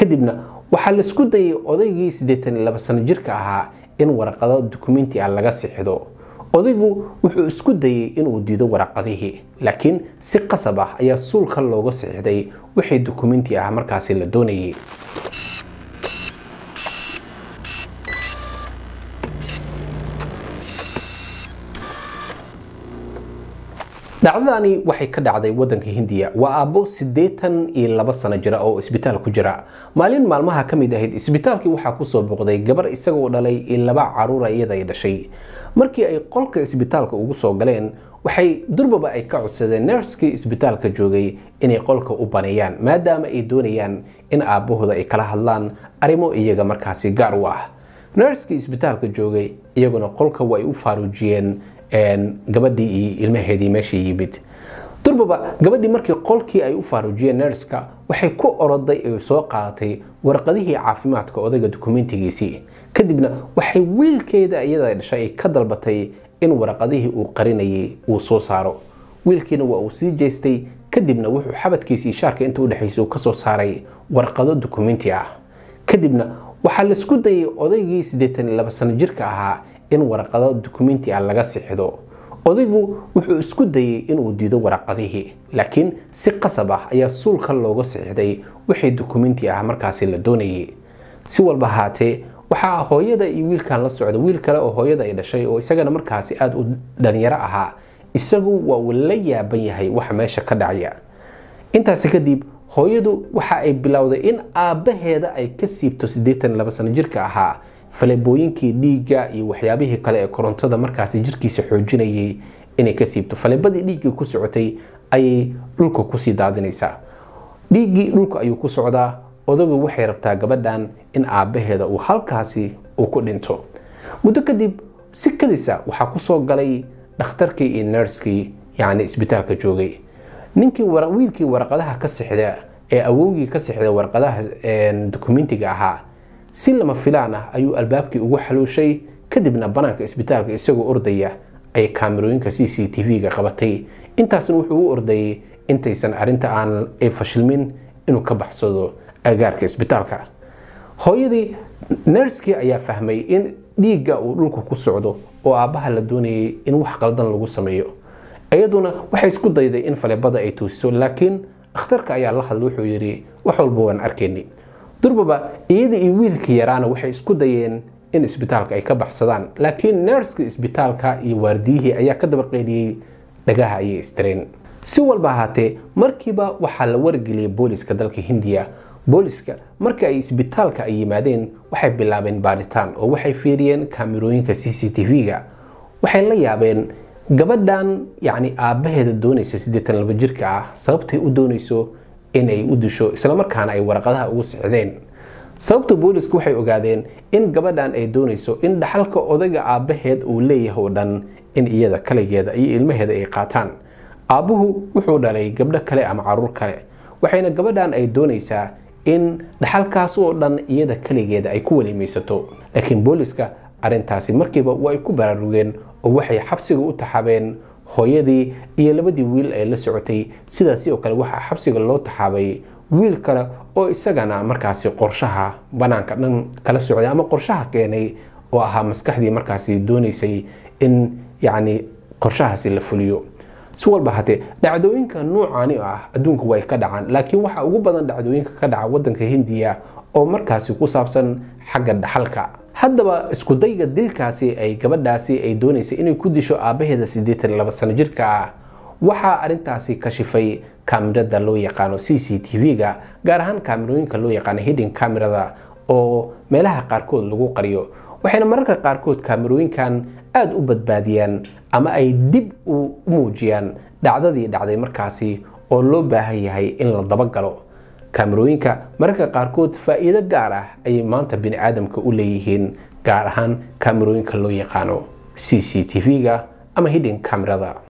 kadibna waxaa laisku dayay odaygii siddeetan iyo laba sano jirka ahaa in waraqado dokumenti ah laga sixdo odaygu wuxuu isku dayay inuu diido waraqadihii laakiin si qasab ah ayaa suulka looga sixday wixii dokumenti ah markaasi la doonayey dhacdadani waxay ka dhacday wadanka hindiya waa aabo siddeetan iyo laba sano jira oo isbitaal ku jira maalin maalmaha ka mid ahayd isbitaalkii waxaa kusoo booqday gabar isagoo dhalay iyo laba caruura iyada ay dhashay markii ay qolka isbitaalka ugu soo galeen waxay durbaba ay ka codsadeen nerskii isbitaalka joogay inay qolka u baneeyaan maadaama ay doonayaan in aabbahooda ay kala hadlaan arrimo iyaga markaasi gaar u ah nerskii isbitaalka joogay iyaguna qolka way u faaruujiyeen gabadhii iyo ilmaheedii meesha yimid durbaba gabadhii markii qolkii ay u faarujiyeen nerska waxay ku oroday ee soo qaadatay warqadihii caafimaadka odayga dukumentigiisii kadibna waxay wiilkeeda iyada dhashay ka dalbatay in warqadihii uu qarinayay uu soo saaro wiilkiina waa uu sii jeestay kadibna wuxuu xabadkiisii shaarka inta udhexaysa kasoo saaray warqado dukumenti ah kadibna waxaa laisku dayay odaygii siddeetan iyo laba sano jirka ahaa in waraqado dokumenti ah laga sixido odaygu wuxuu isku dayey inuu diido waraqadihii laakiin si qasab ah ayaa suulka looga sixday wixii dokumenti ah markaasi la doonayay si walba haatee waxaa hooyada iyo wiilkan la socda wiil kale oo hooyada ay dhashay oo isagana markaasi aad u dhalinyaro ahaa isagu waa uu la yaaban yahay wax meesha ka dhacaya intaasi kadib hooyadu waxa ay bilowday in aabbaheeda ay ka siibto siddeetan laba sano jirka ahaa faleebooyinkii dhiigga iyo waxyaabihii kale ee korontada markaasi jirkiisa xoojinayay inay ka siibto faleebadii dhiiggii ku socotay ayay dhulka kusii daadinaysaa dhiiggii dhulka ayuu ku socdaa odagu waxay rabtaa gabadhan in aabbaheeda uu halkaasi uu ku dhinto muddo kadib si kadisa waxaa kusoo galay dhakhtarkii iyo nerskii yacni isbitaalka joogay ninkii wiilkii waraqadaha ka sixda ee awowgii ka sixda warqadaha dukumentiga ahaa si lama filaan ah ayuu albaabkii ugu xaluushay kadibna banaanka isbitaalka isagoo ordaya ay kaamirooyinka c c t v-ga qabatay intaasna wuxuu u ordayay intaysan arinta aan ay fashilmin inuu ka baxsado agaarka isbitaalka hooyadii nerskii ayaa fahmay in dhiigga uu dhulka ku socdo oo aabbaha la doonayay in wax qaldan lagu sameeyo iyaduna waxay isku dayday in falebada ay toosiso laakiin akhtarka ayaa la hadla wuxuu yidhi wax walba waan arkayni durbaba iyada iyo wiilka yaraana waxay isku dayeen in isbitaalka ay ka baxsadaan laakiin nerska isbitaalka iyo waardiyihii ayaa ka dabaqeeliyey dhagaha ayay istireen si walba ahaatee markiiba waxaa la wargeliyay booliska dalka hindiya booliska marka ay isbitaalka ay yimaadeen waxay bilaabeen baaritaan oo waxay fiiriyeen kaamirooyinka c c t v-ga waxay la yaabeen gabadhan yacni aabbaheeda doonaysa siddeetan laba jirka ah sababtay u doonayso inay u disho islamarkaana ay waraqadaha ugu sixdeen sababta boolisku waxay ogaadeen in gabadhan ay doonayso in dhaxalka odayga aabbaheed uu leeyahay oo dhan in iyada kaligeeda iyo ilmaheeda ay qaataan aabbuhu wuxuu dhalay gabdho kale ama caruur kale waxayna gabadhan ay doonaysaa in dhaxalkaas oo dhan iyada kaligeeda ay ku welimaysato laakiin booliska arrintaasi markiiba waa ay ku baraarugeen oo waxay xabsiga u taxabeen hooyadii iyo labadii wiil ay la socotay sidaasi oo kale waxaa xabsiga loo taxaabay wiil kale oo isagana markaasi qorshaha banaanka dhan kala socday ama qorshaha keenay oo ahaa maskaxdii markaasi doonaysay in yacni qorshahaasi la fuliyo si walba hatee dhacdooyinka nuucaani oo ah adduunka way ka dhacaan laakiin waxaa ugu badan dhacdooyinka ka dhaca waddanka hindiya oo markaasi ku saabsan xagga dhaxalka haddaba iskudayga dilkaasi ay gabadhaasi ay doonaysay inay ku disho aabaheeda siddeetan laba sano jirka ah waxaa arintaasi kashifay kaamirada loo yaqaano c c t v-ga gaar ahaan kaamirooyinka loo yaqaano hidin kaamirada oo meelaha qaarkood lagu qariyo waxayna mararka qaarkood kaamirooyinkan aada u badbaadiyaan ama ay dib u muujiyaan dhacdadii dhacday markaasi oo loo baahan yahay in la dabagalo kaamarooyinka mararka qaarkood faa'iido gaar ah ayay maanta bini aadamka u leeyihiin gaar ahaan kaamarooyinka loo yaqaano c c t v-ga ama hidin kamerada